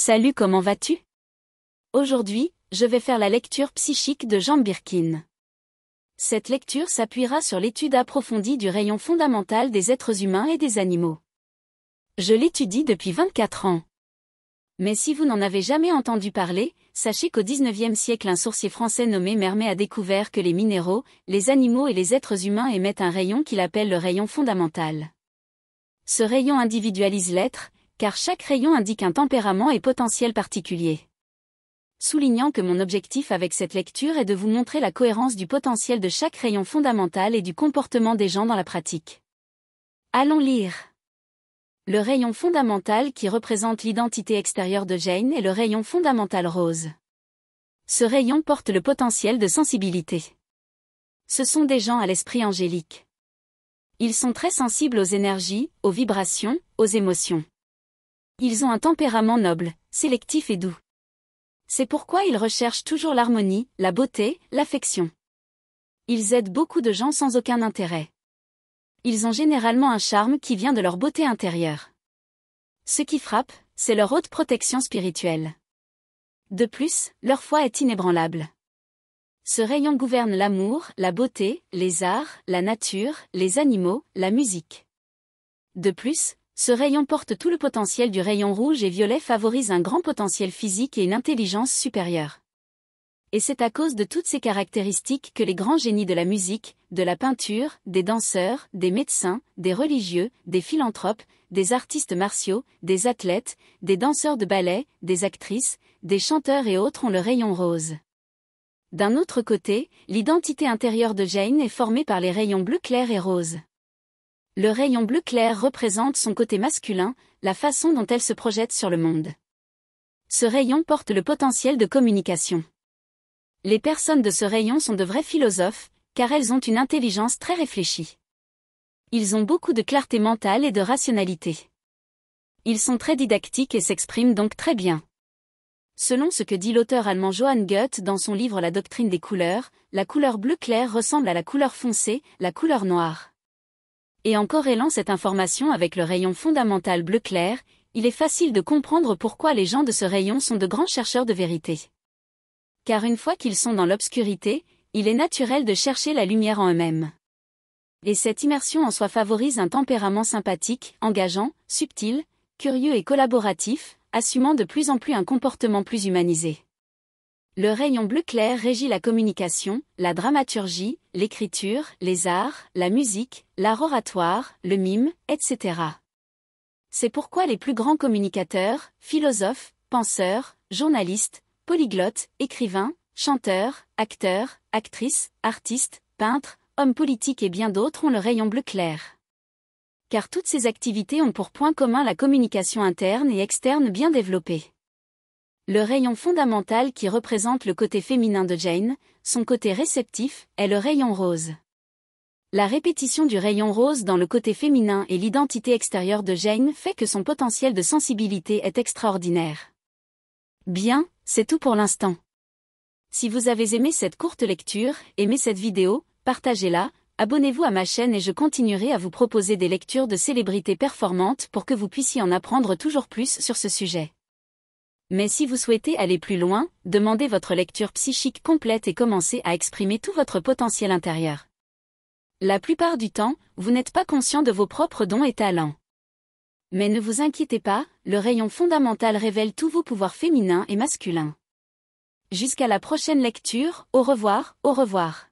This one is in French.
Salut comment vas-tu Aujourd'hui, je vais faire la lecture psychique de Jean Birkin. Cette lecture s'appuiera sur l'étude approfondie du rayon fondamental des êtres humains et des animaux. Je l'étudie depuis 24 ans. Mais si vous n'en avez jamais entendu parler, sachez qu'au 19e siècle un sourcier français nommé Mermet a découvert que les minéraux, les animaux et les êtres humains émettent un rayon qu'il appelle le rayon fondamental. Ce rayon individualise l'être, car chaque rayon indique un tempérament et potentiel particulier. Soulignant que mon objectif avec cette lecture est de vous montrer la cohérence du potentiel de chaque rayon fondamental et du comportement des gens dans la pratique. Allons lire. Le rayon fondamental qui représente l'identité extérieure de Jane est le rayon fondamental rose. Ce rayon porte le potentiel de sensibilité. Ce sont des gens à l'esprit angélique. Ils sont très sensibles aux énergies, aux vibrations, aux émotions. Ils ont un tempérament noble, sélectif et doux. C'est pourquoi ils recherchent toujours l'harmonie, la beauté, l'affection. Ils aident beaucoup de gens sans aucun intérêt. Ils ont généralement un charme qui vient de leur beauté intérieure. Ce qui frappe, c'est leur haute protection spirituelle. De plus, leur foi est inébranlable. Ce rayon gouverne l'amour, la beauté, les arts, la nature, les animaux, la musique. De plus, ce rayon porte tout le potentiel du rayon rouge et violet favorise un grand potentiel physique et une intelligence supérieure. Et c'est à cause de toutes ces caractéristiques que les grands génies de la musique, de la peinture, des danseurs, des médecins, des religieux, des philanthropes, des artistes martiaux, des athlètes, des danseurs de ballet, des actrices, des chanteurs et autres ont le rayon rose. D'un autre côté, l'identité intérieure de Jane est formée par les rayons bleu clair et rose. Le rayon bleu clair représente son côté masculin, la façon dont elle se projette sur le monde. Ce rayon porte le potentiel de communication. Les personnes de ce rayon sont de vrais philosophes, car elles ont une intelligence très réfléchie. Ils ont beaucoup de clarté mentale et de rationalité. Ils sont très didactiques et s'expriment donc très bien. Selon ce que dit l'auteur allemand Johann Goethe dans son livre La doctrine des couleurs, la couleur bleu clair ressemble à la couleur foncée, la couleur noire et en corrélant cette information avec le rayon fondamental bleu clair, il est facile de comprendre pourquoi les gens de ce rayon sont de grands chercheurs de vérité. Car une fois qu'ils sont dans l'obscurité, il est naturel de chercher la lumière en eux-mêmes. Et cette immersion en soi favorise un tempérament sympathique, engageant, subtil, curieux et collaboratif, assumant de plus en plus un comportement plus humanisé. Le rayon bleu clair régit la communication, la dramaturgie, l'écriture, les arts, la musique, l'art oratoire, le mime, etc. C'est pourquoi les plus grands communicateurs, philosophes, penseurs, journalistes, polyglottes, écrivains, chanteurs, acteurs, actrices, artistes, peintres, hommes politiques et bien d'autres ont le rayon bleu clair. Car toutes ces activités ont pour point commun la communication interne et externe bien développée. Le rayon fondamental qui représente le côté féminin de Jane, son côté réceptif, est le rayon rose. La répétition du rayon rose dans le côté féminin et l'identité extérieure de Jane fait que son potentiel de sensibilité est extraordinaire. Bien, c'est tout pour l'instant. Si vous avez aimé cette courte lecture, aimez cette vidéo, partagez-la, abonnez-vous à ma chaîne et je continuerai à vous proposer des lectures de célébrités performantes pour que vous puissiez en apprendre toujours plus sur ce sujet. Mais si vous souhaitez aller plus loin, demandez votre lecture psychique complète et commencez à exprimer tout votre potentiel intérieur. La plupart du temps, vous n'êtes pas conscient de vos propres dons et talents. Mais ne vous inquiétez pas, le rayon fondamental révèle tous vos pouvoirs féminins et masculins. Jusqu'à la prochaine lecture, au revoir, au revoir.